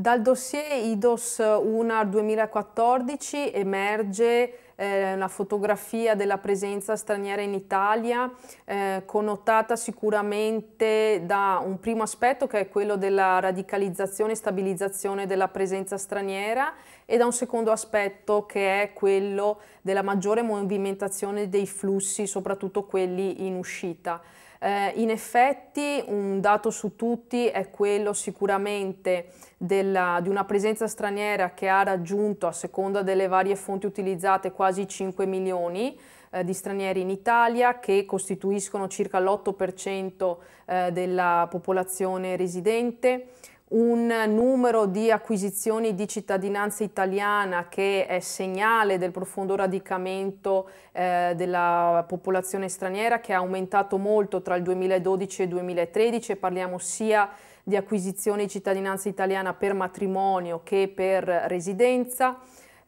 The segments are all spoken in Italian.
Dal dossier IDOS 1 2014 emerge eh, una fotografia della presenza straniera in Italia, eh, connotata sicuramente da un primo aspetto che è quello della radicalizzazione e stabilizzazione della presenza straniera e da un secondo aspetto che è quello della maggiore movimentazione dei flussi, soprattutto quelli in uscita. Eh, in effetti un dato su tutti è quello sicuramente della, di una presenza straniera che ha raggiunto a seconda delle varie fonti utilizzate quasi 5 milioni eh, di stranieri in Italia che costituiscono circa l'8% eh, della popolazione residente un numero di acquisizioni di cittadinanza italiana che è segnale del profondo radicamento eh, della popolazione straniera che ha aumentato molto tra il 2012 e il 2013, parliamo sia di acquisizioni di cittadinanza italiana per matrimonio che per residenza.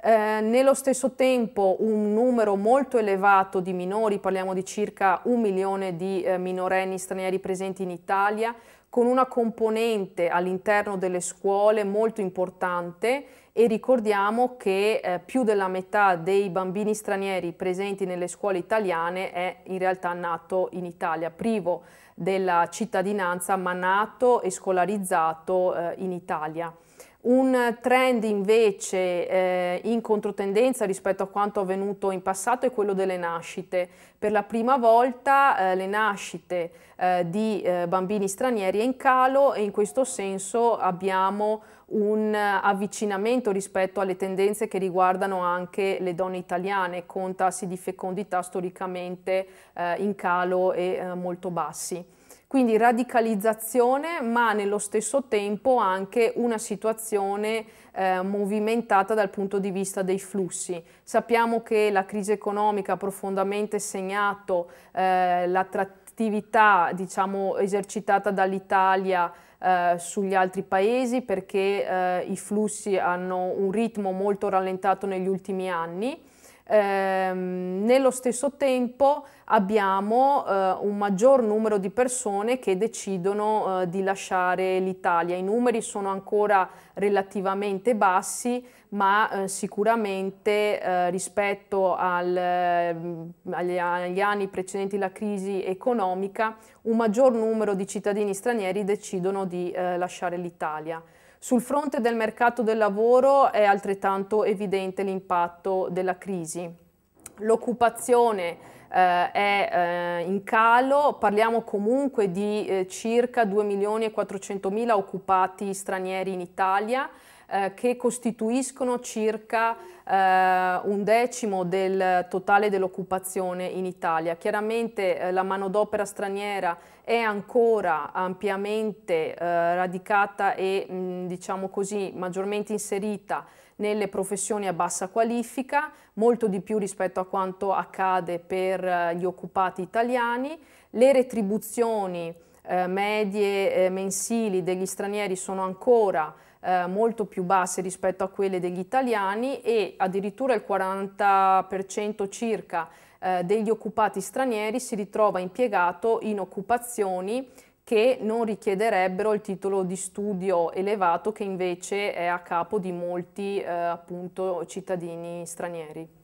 Eh, nello stesso tempo un numero molto elevato di minori, parliamo di circa un milione di eh, minorenni stranieri presenti in Italia, con una componente all'interno delle scuole molto importante e ricordiamo che eh, più della metà dei bambini stranieri presenti nelle scuole italiane è in realtà nato in Italia, privo della cittadinanza ma nato e scolarizzato eh, in Italia. Un trend invece eh, in controtendenza rispetto a quanto avvenuto in passato è quello delle nascite. Per la prima volta eh, le nascite eh, di eh, bambini stranieri è in calo e in questo senso abbiamo un avvicinamento rispetto alle tendenze che riguardano anche le donne italiane con tassi di fecondità storicamente eh, in calo e eh, molto bassi. Quindi radicalizzazione, ma nello stesso tempo anche una situazione eh, movimentata dal punto di vista dei flussi. Sappiamo che la crisi economica ha profondamente segnato eh, l'attrattività diciamo, esercitata dall'Italia eh, sugli altri paesi perché eh, i flussi hanno un ritmo molto rallentato negli ultimi anni Ehm, nello stesso tempo abbiamo eh, un maggior numero di persone che decidono eh, di lasciare l'Italia. I numeri sono ancora relativamente bassi, ma eh, sicuramente eh, rispetto al, ehm, agli, agli anni precedenti la crisi economica, un maggior numero di cittadini stranieri decidono di eh, lasciare l'Italia. Sul fronte del mercato del lavoro è altrettanto evidente l'impatto della crisi. L'occupazione eh, è eh, in calo, parliamo comunque di eh, circa 2 milioni e 400 mila occupati stranieri in Italia, eh, che costituiscono circa eh, un decimo del totale dell'occupazione in Italia. Chiaramente eh, la manodopera straniera è ancora ampiamente eh, radicata e mh, diciamo così maggiormente inserita nelle professioni a bassa qualifica, molto di più rispetto a quanto accade per eh, gli occupati italiani. Le retribuzioni eh, medie eh, mensili degli stranieri sono ancora eh, molto più basse rispetto a quelle degli italiani e addirittura il 40% circa eh, degli occupati stranieri si ritrova impiegato in occupazioni che non richiederebbero il titolo di studio elevato che invece è a capo di molti eh, appunto, cittadini stranieri.